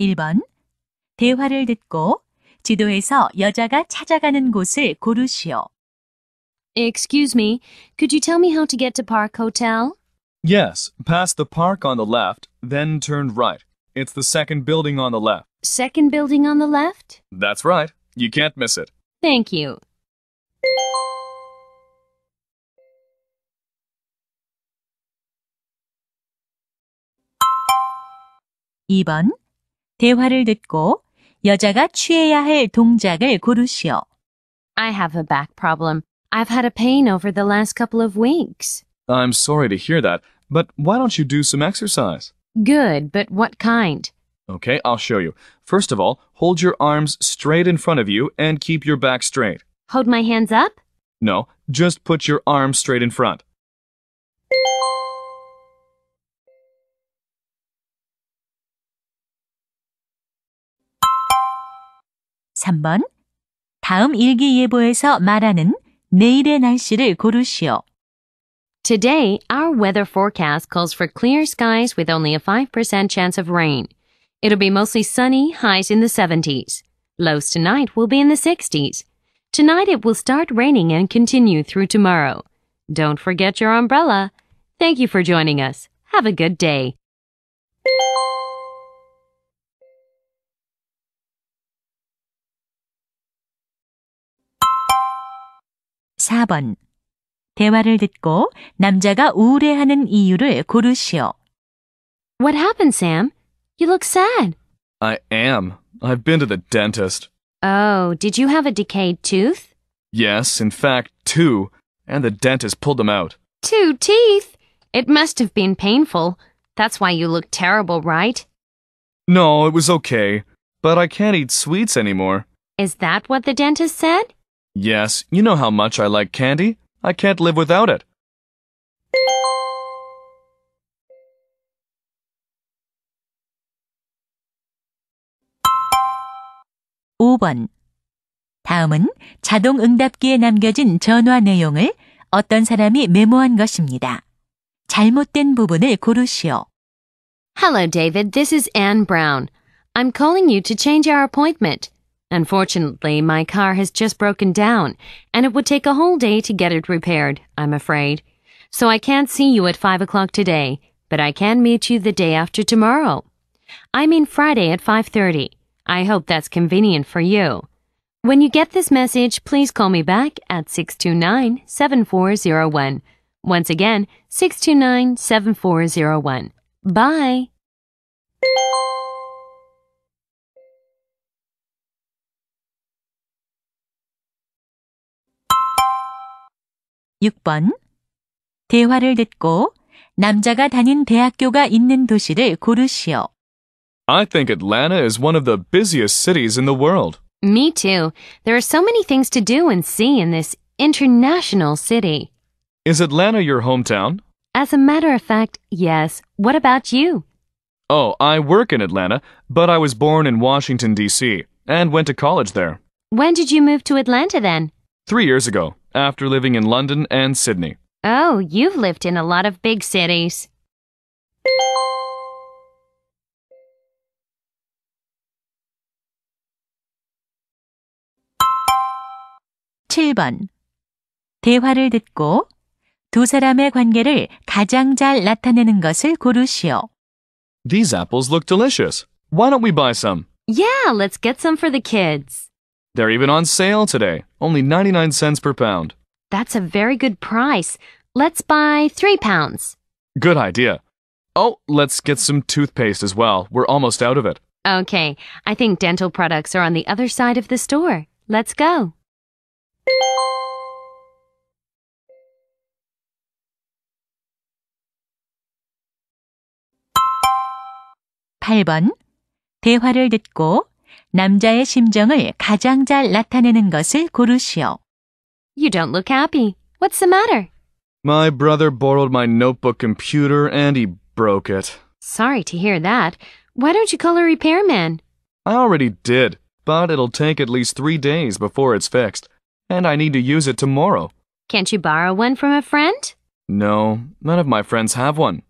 1번 대화를 듣고 지도에서 여자가 찾아가는 곳을 고르시오. Excuse me, could you tell me how to get to Park Hotel? Yes, past the park on the left, then turn right. It's the second building on the left. Second building on the left? That's right. You can't miss it. Thank you. (2번) 대화를 듣고 여자가 취해야 할 동작을 고르시오. I have a back problem. I've had a pain over the last couple of weeks. I'm sorry to hear that, but why don't you do some exercise? Good, but what kind? Okay, I'll show you. First of all, hold your arms straight in front of you and keep your back straight. Hold my hands up? No, just put your arms straight in front. 3번. 다음 예보에서 말하는 내일의 날씨를 고르시오. Today, our weather forecast calls for clear skies with only a 5% chance of rain. It'll be mostly sunny, highs in the 70s. Lows tonight will be in the 60s. Tonight it will start raining and continue through tomorrow. Don't forget your umbrella. Thank you for joining us. Have a good day. 4번. 대화를 듣고 남자가 우울해하는 이유를 고르시오. What happened, Sam? You look sad. I am. I've been to the dentist. Oh, did you have a decayed tooth? Yes, in fact, two, and the dentist pulled them out. Two teeth? It must have been painful. That's why you look terrible, right? No, it was okay, but I can't eat sweets anymore. Is that what the dentist said? Yes, you know how much I like candy. I can't live without it. (5번) 다음은 자동 응답기에 남겨진 전화 내용을 어떤 사람이 메모한 것입니다. 잘못된 부분을 고르시오. Hello, David. This is Anne Brown. I'm calling you to change our appointment. Unfortunately, my car has just broken down, and it would take a whole day to get it repaired, I'm afraid. So I can't see you at 5 o'clock today, but I can meet you the day after tomorrow. I mean Friday at 5.30. I hope that's convenient for you. When you get this message, please call me back at 629-7401. Once again, 629-7401. Bye! 6번. 대화를 듣고 남자가 다닌 대학교가 있는 도시를 고르시오. I think Atlanta is one of the busiest cities in the world. Me too. There are so many things to do and see in this international city. Is Atlanta your hometown? As a matter of fact, yes. What about you? Oh, I work in Atlanta, but I was born in Washington, D.C., and went to college there. When did you move to Atlanta then? Three years ago after living in London and Sydney. Oh, you've lived in a lot of big cities. 대화를 듣고 두 사람의 관계를 가장 잘 나타내는 것을 고르시오. These apples look delicious. Why don't we buy some? Yeah, let's get some for the kids. They're even on sale today, only 99 cents per pound. That's a very good price. Let's buy three pounds. Good idea. Oh, let's get some toothpaste as well. We're almost out of it. Okay, I think dental products are on the other side of the store. Let's go. (8번) 대화를 듣고 남자의 심정을 가장 잘 나타내는 것을 고르시오. You don't look happy. What's the matter? My brother borrowed my notebook computer and he broke it. Sorry to hear that. Why don't you call a repairman? I already did, but it'll take at least three days before it's fixed, and I need to use it tomorrow. Can't you borrow one from a friend? No, none of my friends have one.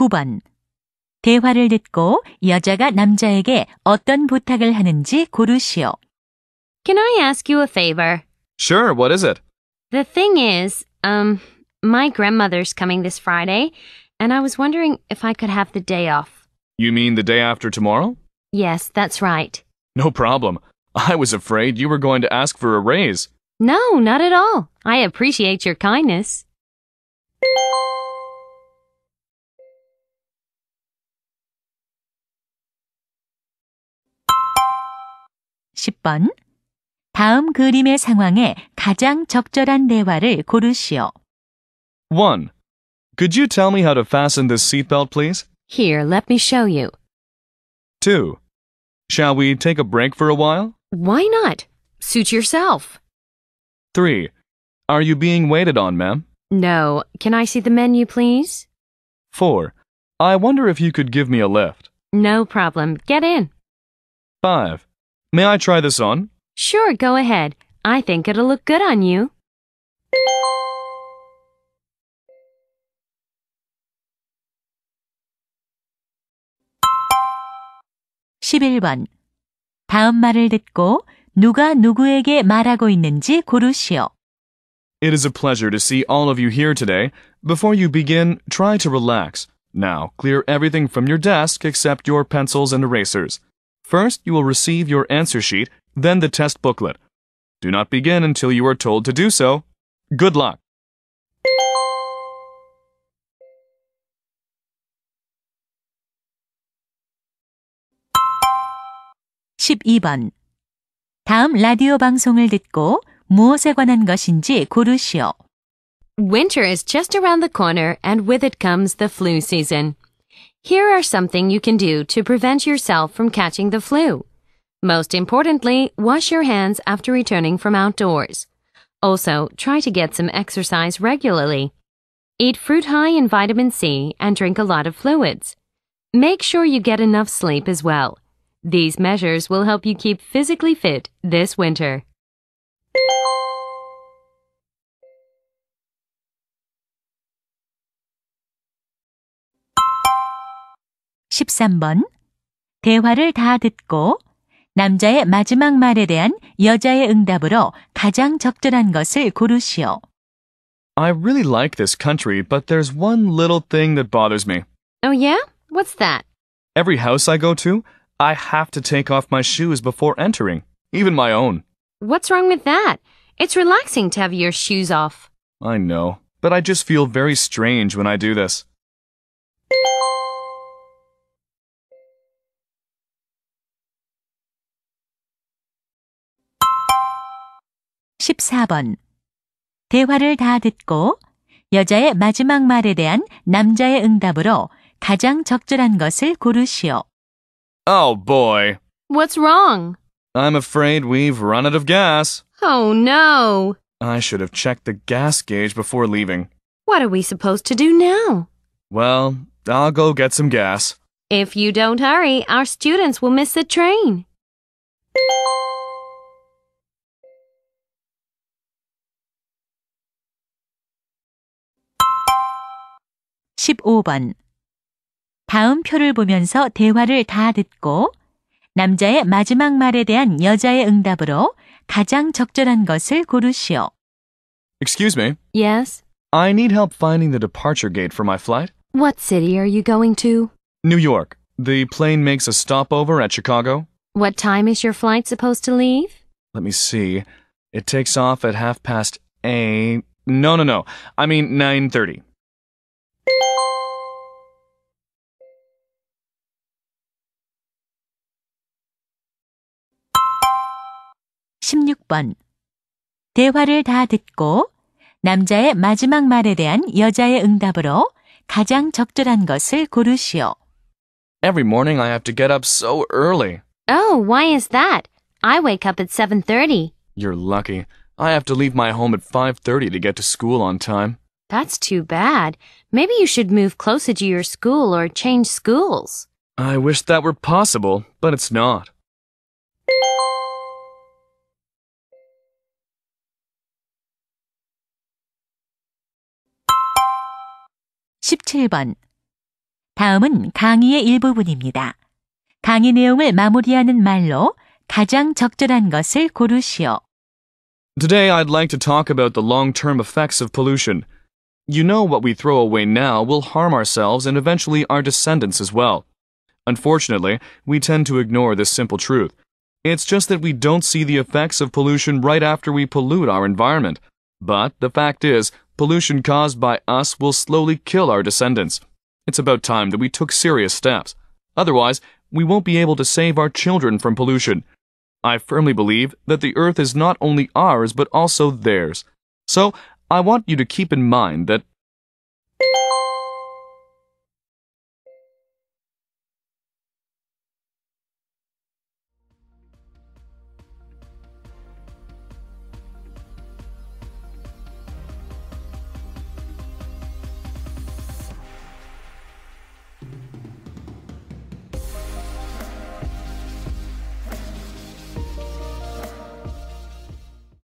9번. 대화를 듣고 여자가 남자에게 어떤 부탁을 하는지 고르시오. Can I ask you a favor? Sure, what is it? The thing is, um, my grandmother's coming this Friday, and I was wondering if I could have the day off. You mean the day after tomorrow? Yes, that's right. No problem. I was afraid you were going to ask for a raise. No, not at all. I appreciate your kindness. 10번. 다음 그림의 상황에 가장 적절한 대화를 고르시오. 1. Could you tell me how to fasten this seatbelt, please? Here, let me show you. 2. Shall we take a break for a while? Why not? Suit yourself. 3. Are you being waited on, ma'am? No. Can I see the menu, please? 4. I wonder if you could give me a lift. No problem. Get in. 5. May I try this on? Sure, go ahead. I think it'll look good on you. (11번) 다음 말을 듣고 누가 누구에게 말하고 있는지 고르시오. It is a pleasure to see all of you here today. Before you begin, try to relax. Now, clear everything from your desk except your pencils and erasers. First, you will receive your answer sheet, then the test booklet. Do not begin until you are told to do so. Good luck! (12번) 다음 라디오 방송을 듣고 무엇에 관한 것인지 고르시오. Winter is just around the corner and with it comes the flu season. Here are something you can do to prevent yourself from catching the flu. Most importantly, wash your hands after returning from outdoors. Also, try to get some exercise regularly. Eat fruit high in vitamin C and drink a lot of fluids. Make sure you get enough sleep as well. These measures will help you keep physically fit this winter. 13번. 대화를 다 듣고 남자의 마지막 말에 대한 여자의 응답으로 가장 적절한 것을 고르시오. I really like this country, but there's one little thing that bothers me. Oh, yeah? What's that? Every house I go to, I have to take off my shoes before entering, even my own. What's wrong with that? It's relaxing to have your shoes off. I know, but I just feel very strange when I do this. 4번. 대화를 다 듣고 여자의 마지막 말에 대한 남자의 응답으로 가장 적절한 것을 고르시오. Oh boy. What's wrong? I'm afraid we've run out of gas. Oh no. I should have checked the gas gauge before leaving. What are we supposed to do now? Well, I'll go get some gas. If you don't hurry, our students will miss the train. 15번. 다음 표를 보면서 대화를 다 듣고 남자의 마지막 말에 대한 여자의 응답으로 가장 적절한 것을 고르시오. Excuse me. Yes. I need help finding the departure gate for my flight. What city are you going to? New York. The plane makes a stopover at Chicago. What time is your flight supposed to leave? Let me see. It takes off at half past eight. No, no, no. I mean 9:30. 16번. 대화를 다 듣고 남자의 마지막 말에 대한 여자의 응답으로 가장 적절한 것을 고르시오. Every morning I have to get up so early. Oh, why is that? I wake up at 7:30. You're lucky. I have to leave my home at 5:30 to get to school on time. That's too bad. Maybe you should move closer to your school or change schools. I wish that were possible, but it's not. 17번. 다음은 강의의 일부분입니다. 강의 내용을 마무리하는 말로 가장 적절한 것을 고르시오. Today I'd like to talk about the long-term effects of pollution. You know what we throw away now will harm ourselves and eventually our descendants as well. Unfortunately, we tend to ignore this simple truth. It's just that we don't see the effects of pollution right after we pollute our environment. But the fact is, pollution caused by us will slowly kill our descendants. It's about time that we took serious steps. Otherwise, we won't be able to save our children from pollution. I firmly believe that the Earth is not only ours but also theirs. So, I want you to keep in mind that